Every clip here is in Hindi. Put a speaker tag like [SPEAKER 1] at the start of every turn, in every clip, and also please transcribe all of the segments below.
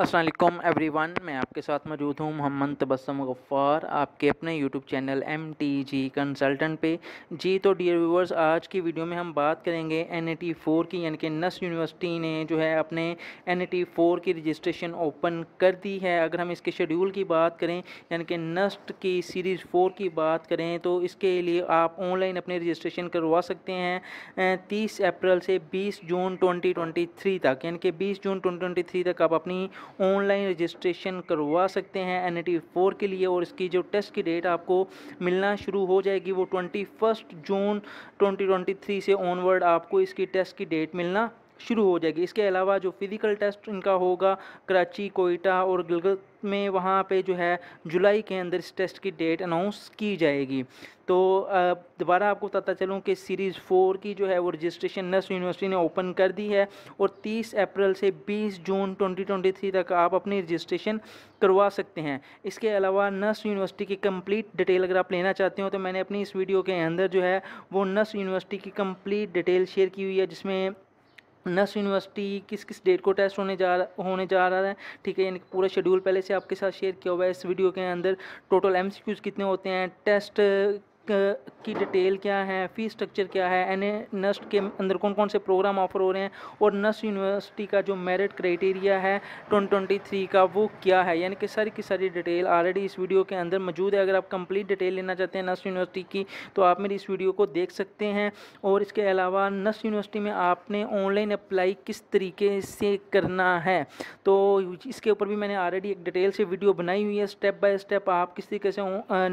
[SPEAKER 1] असलम एवरी वन मैं आपके साथ मौजूद हूँ मोहम्मद तबसम गफ़ार आपके अपने YouTube channel M T G consultant पे जी तो डियर व्यूवर्स आज की वीडियो में हम बात करेंगे एन ए टी फ़ोर की यानी कि नस यूनिवर्सिटी ने जो है अपने एन ए टी फ़ोर की रजिस्ट्रेशन ओपन कर दी है अगर हम इसके शेड्यूल की बात करें यानी कि नस्ट की सीरीज़ फ़ोर की बात करें तो इसके लिए आप ऑनलाइन अपने रजिस्ट्रेशन करवा सकते हैं तीस अप्रैल से बीस जून ट्वेंटी ट्वेंटी थ्री तक यानी कि बीस जून ट्वेंटी ट्वेंटी थ्री तक आप अपनी ऑनलाइन रजिस्ट्रेशन करवा सकते हैं एन फोर के लिए और इसकी जो टेस्ट की डेट आपको मिलना शुरू हो जाएगी वो twenty first June twenty twenty three से ऑनवर्ड आपको इसकी टेस्ट की डेट मिलना शुरू हो जाएगी इसके अलावा जो फिज़िकल टेस्ट इनका होगा कराची कोयटा और गिलगत में वहाँ पे जो है जुलाई के अंदर इस टेस्ट की डेट अनाउंस की जाएगी तो दोबारा आपको बताता चलूँ कि सीरीज़ फ़ोर की जो है वो रजिस्ट्रेशन नर्स यूनिवर्सिटी ने ओपन कर दी है और 30 अप्रैल से 20 जून 2023 तक आप अपनी रजिस्ट्रेशन करवा सकते हैं इसके अलावा नर्स यूनिवर्सिटी की कंप्लीट डिटेल अगर आप लेना चाहते हो तो मैंने अपनी इस वीडियो के अंदर जो है वो नर्स यूनिवर्सिटी की कम्प्लीट डिटेल शेयर की हुई है जिसमें नर्स यूनिवर्सिटी किस किस डेट को टेस्ट होने जा रहा होने जा रहा है ठीक है यानी कि पूरा शेड्यूल पहले से आपके साथ शेयर किया हुआ है इस वीडियो के अंदर टोटल एमसीक्यूज कितने होते हैं टेस्ट की डिटेल क्या है फ़ी स्ट्रक्चर क्या है एन नस्ट के अंदर कौन कौन से प्रोग्राम ऑफर हो रहे हैं और नस्ट यूनिवर्सिटी का जो मेरिट क्राइटेरिया है ट्वेंटी थ्री का वो क्या है यानी कि सारी की सारी डिटेल ऑलरेडी इस वीडियो के अंदर मौजूद है अगर आप कंप्लीट डिटेल लेना चाहते हैं नस्ट यूनिवर्सिटी की तो आप मेरी इस वीडियो को देख सकते हैं और इसके अलावा नस्ट यूनिवर्सिटी में आपने ऑनलाइन अप्लाई किस तरीके से करना है तो इसके ऊपर भी मैंने ऑलरेडी एक डिटेल से वीडियो बनाई हुई है स्टेप बाई स्टेप आप किस तरीके से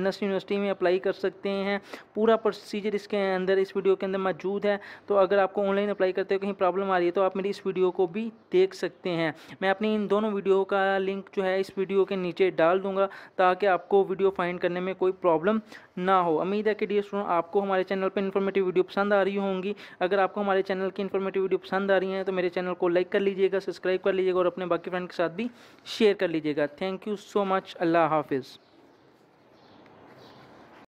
[SPEAKER 1] नस्ट यूनिवर्सिटी में अप्लाई कर सकते हैं रहे हैं पूरा प्रोसीजर इसके अंदर इस वीडियो के अंदर मौजूद है तो अगर आपको ऑनलाइन अप्लाई करते हुए कहीं प्रॉब्लम आ रही है तो आप मेरी इस वीडियो को भी देख सकते हैं मैं अपनी इन दोनों वीडियो का लिंक जो है इस वीडियो के नीचे डाल दूंगा ताकि आपको वीडियो फाइंड करने में कोई प्रॉब्लम ना हो उम्मीद है कि डी स्टूडेंट आपको हमारे चैनल पर इन्फॉर्मेटिव वीडियो पसंद आ रही होंगी अगर आपको हमारे चैनल की इन्फॉर्मेटिव वीडियो पसंद आ रही है तो मेरे चैनल को लाइक कर लीजिएगा सब्सक्राइब कर लीजिएगा और अपने बाकी फ्रेंड के साथ भी शेयर कर लीजिएगा थैंक यू सो मच अल्लाह हाफिज़